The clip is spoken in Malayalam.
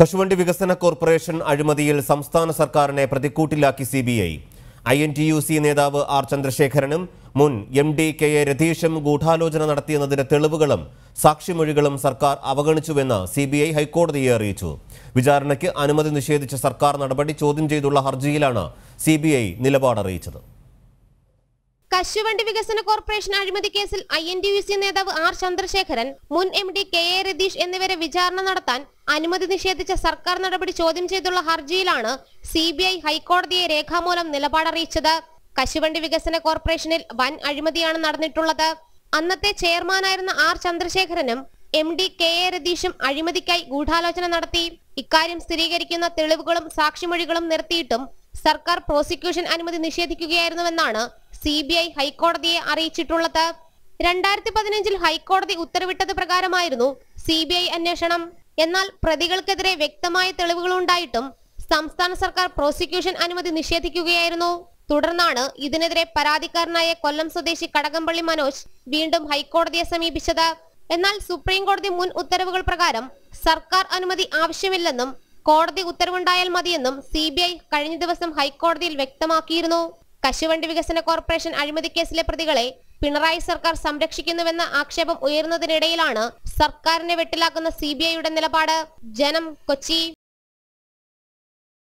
കശുവണ്ടി വികസന കോർപ്പറേഷൻ അഴിമതിയിൽ സംസ്ഥാന സർക്കാരിനെ പ്രതിക്കൂട്ടിലാക്കി C B I I N T U C നേതാവ് ആർ ചന്ദ്രശേഖരനും മുൻ എം ഡി കെ എ രതീഷും ഗൂഢാലോചന നടത്തിയെന്നതിന്റെ തെളിവുകളും സാക്ഷിമൊഴികളും സർക്കാർ അവഗണിച്ചുവെന്ന് സി ബി ഐ ഹൈക്കോടതിയെ അറിയിച്ചു വിചാരണയ്ക്ക് അനുമതി നിഷേധിച്ച സർക്കാർ നടപടി ചോദ്യം ചെയ്തുള്ള ഹർജിയിലാണ് സി ബി ഐ നിലപാടറിയിച്ചത് കശുവണ്ടി വികസന കോർപ്പറേഷൻ അഴിമതി കേസിൽ I N D U C നേതാവ് ആർ ചന്ദ്രശേഖരൻ മുൻ M D K A Ratheesh എന്നിവരെ വിചാരണ നടത്താൻ അനുമതി നിഷേധിച്ച സർക്കാർ നടപടി ചോദ്യം ചെയ്തുള്ള ഹർജിയിലാണ് സി ബി ഐ ഹൈക്കോടതിയെ രേഖാമൂലം നിലപാടറിയിച്ചത് കശുവണ്ടി വികസന കോർപ്പറേഷനിൽ വൻ അഴിമതിയാണ് നടന്നിട്ടുള്ളത് അന്നത്തെ ചെയർമാനായിരുന്ന ആർ ചന്ദ്രശേഖരനും എം ഡി കെ എ രതീഷും അഴിമതിക്കായി ഗൂഢാലോചന നടത്തി ഇക്കാര്യം സ്ഥിരീകരിക്കുന്ന തെളിവുകളും സാക്ഷിമൊഴികളും നിർത്തിയിട്ടും സർക്കാർ പ്രോസിക്യൂഷൻ അനുമതി നിഷേധിക്കുകയായിരുന്നുവെന്നാണ് സി ബി ഐ ഹൈക്കോടതിയെ അറിയിച്ചിട്ടുള്ളത് രണ്ടായിരത്തി പതിനഞ്ചിൽ ഹൈക്കോടതി ഉത്തരവിട്ടത് പ്രകാരമായിരുന്നു സി ബി ഐ അന്വേഷണം എന്നാൽ പ്രതികൾക്കെതിരെ വ്യക്തമായ തെളിവുകളുണ്ടായിട്ടും സംസ്ഥാന സർക്കാർ പ്രോസിക്യൂഷൻ അനുമതി നിഷേധിക്കുകയായിരുന്നു തുടർന്നാണ് ഇതിനെതിരെ പരാതിക്കാരനായ കൊല്ലം സ്വദേശി കടകംപള്ളി മനോജ് വീണ്ടും ഹൈക്കോടതിയെ സമീപിച്ചത് എന്നാൽ സുപ്രീം കോടതി മുൻ ഉത്തരവുകൾ പ്രകാരം സർക്കാർ അനുമതി ആവശ്യമില്ലെന്നും കോടതി ഉത്തരവുണ്ടായാൽ മതിയെന്നും സി കഴിഞ്ഞ ദിവസം ഹൈക്കോടതിയിൽ വ്യക്തമാക്കിയിരുന്നു കശുവണ്ടി വികസന കോർപ്പറേഷൻ അഴിമതിക്കേസിലെ പ്രതികളെ പിണറായി സർക്കാർ സംരക്ഷിക്കുന്നുവെന്ന ആക്ഷേപം ഉയർന്നതിനിടയിലാണ് സർക്കാരിനെ വെട്ടിലാക്കുന്ന സി നിലപാട് ജനം കൊച്ചി